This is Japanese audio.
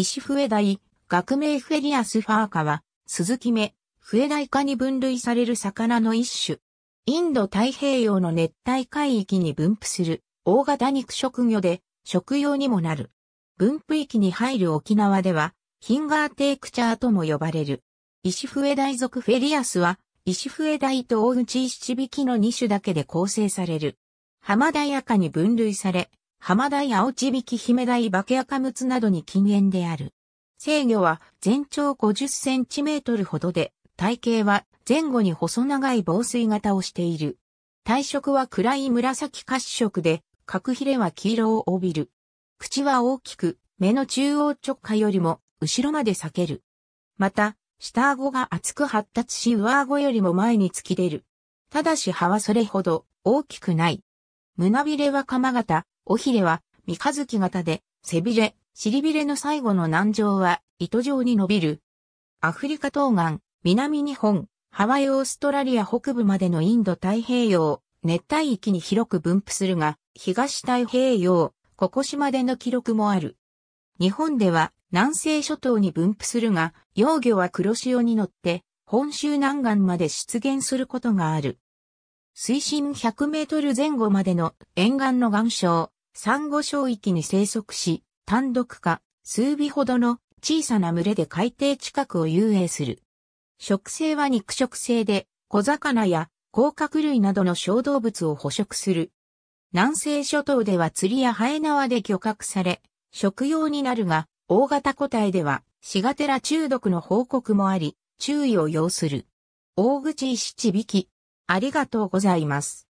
石笛大、学名フェリアスファーカは、鈴木目、笛大科に分類される魚の一種。インド太平洋の熱帯海域に分布する大型肉食魚で食用にもなる。分布域に入る沖縄では、ヒンガーテークチャーとも呼ばれる。石笛大属フェリアスは、石笛大と大口七匹の2種だけで構成される。浜田やかに分類され、浜大青地引姫大化け赤つなどに禁煙である。制御は全長50センチメートルほどで、体型は前後に細長い防水型をしている。体色は暗い紫褐色で、角ひれは黄色を帯びる。口は大きく、目の中央直下よりも後ろまで裂ける。また、下顎が厚く発達し上顎よりも前に突き出る。ただし歯はそれほど大きくない。胸びれは鎌型、尾ひれは三日月型で、背びれ、尻びれの最後の南上は糸状に伸びる。アフリカ東岸、南日本、ハワイオーストラリア北部までのインド太平洋、熱帯域に広く分布するが、東太平洋、ここ島での記録もある。日本では南西諸島に分布するが、幼魚は黒潮に乗って、本州南岸まで出現することがある。水深100メートル前後までの沿岸の岩礁、産後礁域に生息し、単独か数尾ほどの小さな群れで海底近くを遊泳する。食性は肉食性で、小魚や甲殻類などの小動物を捕食する。南西諸島では釣りやハエ縄で漁獲され、食用になるが、大型個体では、シガテラ中毒の報告もあり、注意を要する。大口一七匹。ありがとうございます。